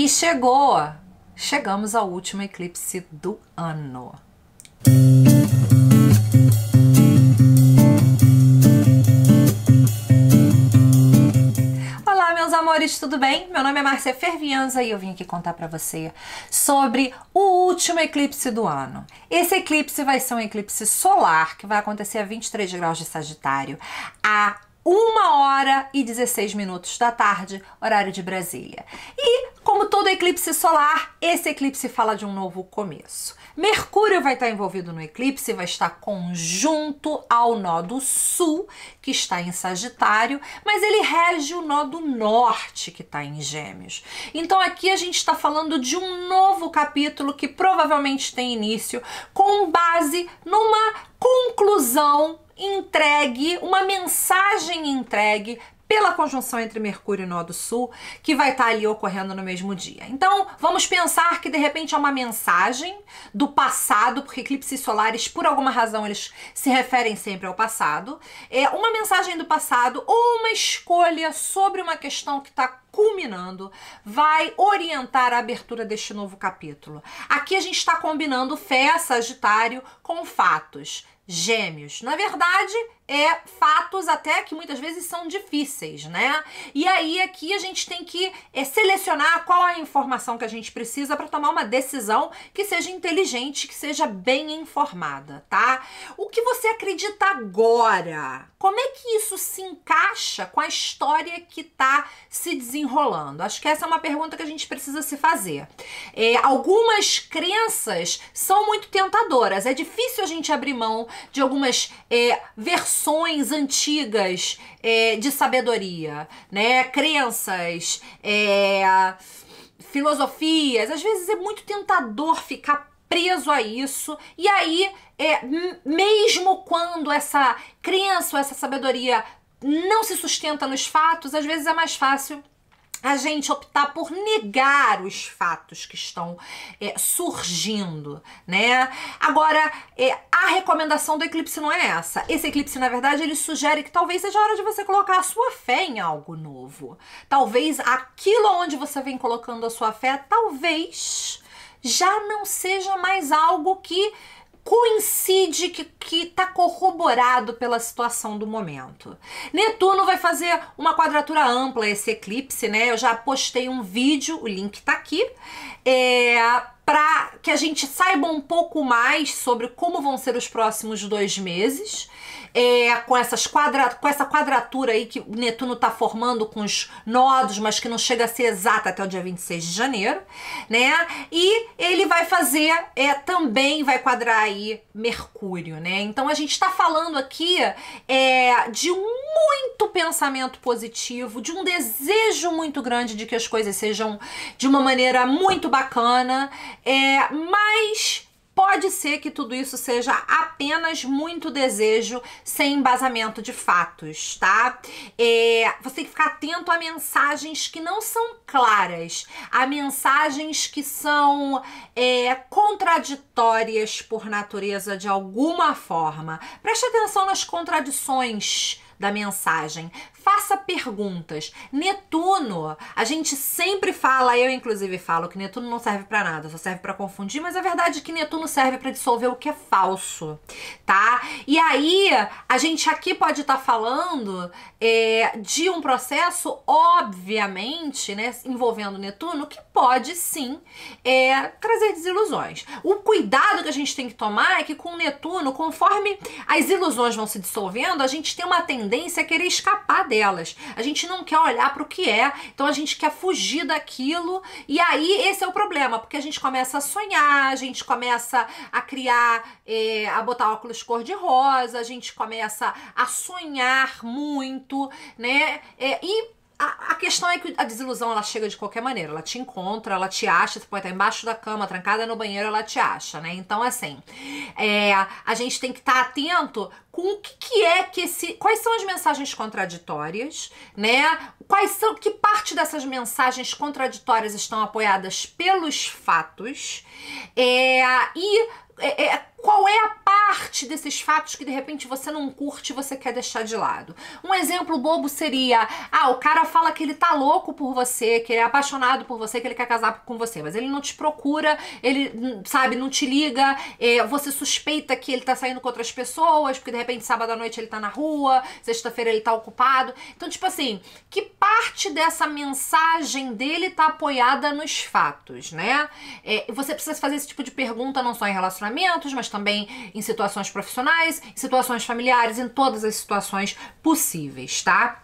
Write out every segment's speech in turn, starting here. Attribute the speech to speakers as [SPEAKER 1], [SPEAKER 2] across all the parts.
[SPEAKER 1] E chegou! Chegamos ao último eclipse do ano. Olá, meus amores, tudo bem? Meu nome é Márcia Fervianza e eu vim aqui contar para você sobre o último eclipse do ano. Esse eclipse vai ser um eclipse solar que vai acontecer a 23 graus de Sagitário, a 1 hora e 16 minutos da tarde, horário de Brasília. E como todo eclipse solar, esse eclipse fala de um novo começo. Mercúrio vai estar envolvido no eclipse, vai estar conjunto ao nó do sul, que está em Sagitário, mas ele rege o nó do norte, que está em Gêmeos. Então aqui a gente está falando de um novo capítulo que provavelmente tem início com base numa conclusão entregue, uma mensagem entregue pela conjunção entre Mercúrio e Nodo Sul, que vai estar tá ali ocorrendo no mesmo dia. Então, vamos pensar que de repente é uma mensagem do passado, porque eclipses solares, por alguma razão, eles se referem sempre ao passado. É uma mensagem do passado ou uma escolha sobre uma questão que está culminando, vai orientar a abertura deste novo capítulo. Aqui a gente está combinando fé Sagitário com fatos. Gêmeos. Na verdade, é fatos até que muitas vezes são difíceis, né? E aí aqui a gente tem que é, selecionar qual a informação que a gente precisa para tomar uma decisão que seja inteligente, que seja bem informada, tá? O que você acredita agora? Como é que isso se encaixa com a história que está se desenvolvendo? desenrolando? Acho que essa é uma pergunta que a gente precisa se fazer. É, algumas crenças são muito tentadoras. É difícil a gente abrir mão de algumas é, versões antigas é, de sabedoria, né? Crenças, é, filosofias. Às vezes é muito tentador ficar preso a isso. E aí, é, mesmo quando essa crença, ou essa sabedoria não se sustenta nos fatos, às vezes é mais fácil a gente optar por negar os fatos que estão é, surgindo, né? Agora, é, a recomendação do eclipse não é essa. Esse eclipse, na verdade, ele sugere que talvez seja a hora de você colocar a sua fé em algo novo. Talvez aquilo onde você vem colocando a sua fé, talvez já não seja mais algo que coincide que que está corroborado pela situação do momento. Netuno vai fazer uma quadratura ampla esse eclipse, né? Eu já postei um vídeo, o link está aqui, é, para que a gente saiba um pouco mais sobre como vão ser os próximos dois meses é, com, essas quadra, com essa quadratura aí que o Netuno está formando com os nodos, mas que não chega a ser exata até o dia 26 de janeiro, né? E ele vai fazer, é, também vai quadrar aí Mercúrio, né? Então a gente está falando aqui é, de muito pensamento positivo, de um desejo muito grande de que as coisas sejam de uma maneira muito bacana, é, mas Pode ser que tudo isso seja apenas muito desejo sem embasamento de fatos, tá? É, você tem que ficar atento a mensagens que não são claras, a mensagens que são é, contraditórias por natureza de alguma forma. Preste atenção nas contradições da mensagem faça perguntas. Netuno, a gente sempre fala, eu inclusive falo que Netuno não serve para nada, só serve para confundir, mas a é verdade é que Netuno serve para dissolver o que é falso, tá? E aí, a gente aqui pode estar tá falando é, de um processo, obviamente, né, envolvendo Netuno, que pode sim é, trazer desilusões. O cuidado que a gente tem que tomar é que com Netuno, conforme as ilusões vão se dissolvendo, a gente tem uma tendência a querer escapar dele. A gente não quer olhar para o que é, então a gente quer fugir daquilo. E aí esse é o problema, porque a gente começa a sonhar, a gente começa a criar, é, a botar óculos cor-de-rosa, a gente começa a sonhar muito, né? É, e a, questão é que a desilusão ela chega de qualquer maneira, ela te encontra, ela te acha, você pode estar embaixo da cama, trancada no banheiro, ela te acha, né? Então, assim, é, a gente tem que estar atento com o que, que é que esse. Quais são as mensagens contraditórias, né? Quais são. Que parte dessas mensagens contraditórias estão apoiadas pelos fatos? É, e é, é qual é a parte desses fatos que de repente você não curte e você quer deixar de lado. Um exemplo bobo seria: ah, o cara fala que ele tá louco por você, que ele é apaixonado por você, que ele quer casar com você, mas ele não te procura, ele, hum, sabe, não te liga, é, você suspeita que ele tá saindo com outras pessoas, porque de repente sábado à noite ele tá na rua, sexta-feira ele tá ocupado. Então, tipo assim, que parte dessa mensagem dele tá apoiada nos fatos, né? É, você precisa fazer esse tipo de pergunta não só em relacionamentos, mas também em situações situações profissionais, em situações familiares, em todas as situações possíveis, tá?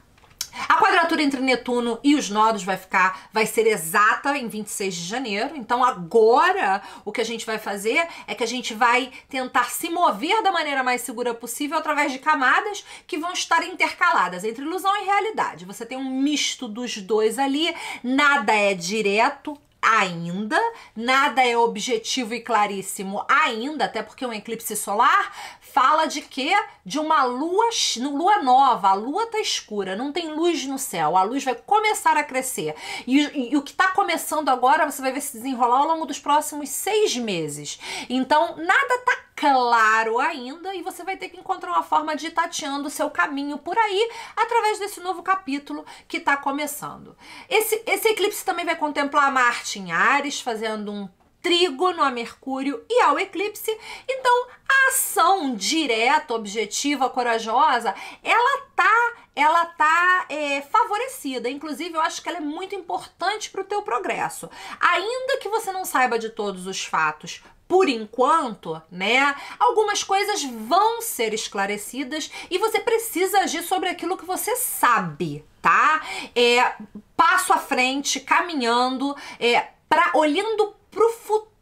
[SPEAKER 1] A quadratura entre Netuno e os nodos vai ficar, vai ser exata em 26 de janeiro. Então agora o que a gente vai fazer é que a gente vai tentar se mover da maneira mais segura possível através de camadas que vão estar intercaladas entre ilusão e realidade. Você tem um misto dos dois ali, nada é direto, ainda, nada é objetivo e claríssimo ainda, até porque um eclipse solar fala de quê? De uma lua, lua nova, a lua tá escura, não tem luz no céu, a luz vai começar a crescer. E, e, e o que está começando agora, você vai ver se desenrolar ao longo dos próximos seis meses. Então, nada tá claro ainda e você vai ter que encontrar uma forma de ir tateando o seu caminho por aí através desse novo capítulo que está começando. Esse, esse eclipse também vai contemplar Marte em Ares, fazendo um trígono a Mercúrio e ao eclipse. Então, a ação direta, objetiva, corajosa, ela tá ela tá é, favorecida. Inclusive, eu acho que ela é muito importante para o teu progresso. Ainda que você não saiba de todos os fatos, por enquanto, né? Algumas coisas vão ser esclarecidas e você precisa agir sobre aquilo que você sabe, tá? É, passo à frente, caminhando, é, pra, olhando pro futuro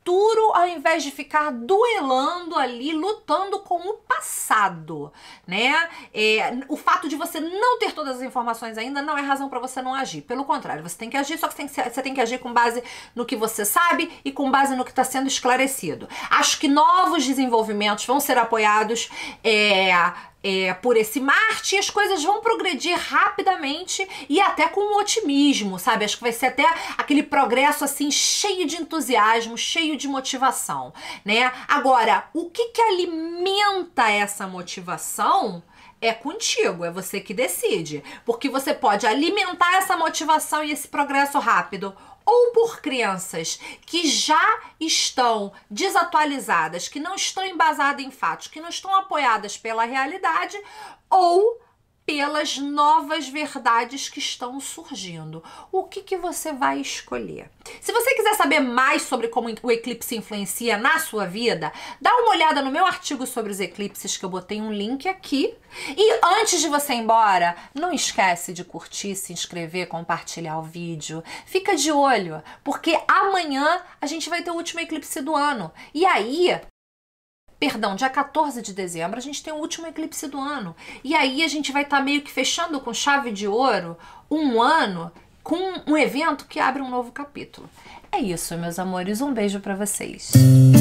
[SPEAKER 1] ao invés de ficar duelando ali, lutando com o passado, né? É, o fato de você não ter todas as informações ainda não é razão para você não agir. Pelo contrário, você tem que agir, só que você tem que agir com base no que você sabe e com base no que está sendo esclarecido. Acho que novos desenvolvimentos vão ser apoiados. É, é, por esse Marte e as coisas vão progredir rapidamente e até com otimismo, sabe? Acho que vai ser até aquele progresso assim cheio de entusiasmo, cheio de motivação, né? Agora, o que que alimenta essa motivação? é contigo, é você que decide. Porque você pode alimentar essa motivação e esse progresso rápido ou por crenças que já estão desatualizadas, que não estão embasadas em fatos, que não estão apoiadas pela realidade, ou pelas novas verdades que estão surgindo. O que, que você vai escolher? Se você quiser saber mais sobre como o eclipse influencia na sua vida, dá uma olhada no meu artigo sobre os eclipses que eu botei um link aqui. E antes de você ir embora, não esquece de curtir, se inscrever, compartilhar o vídeo. Fica de olho, porque amanhã a gente vai ter o último eclipse do ano. E aí, perdão, dia 14 de dezembro, a gente tem o último eclipse do ano. E aí a gente vai estar tá meio que fechando com chave de ouro um ano com um evento que abre um novo capítulo. É isso, meus amores. Um beijo para vocês.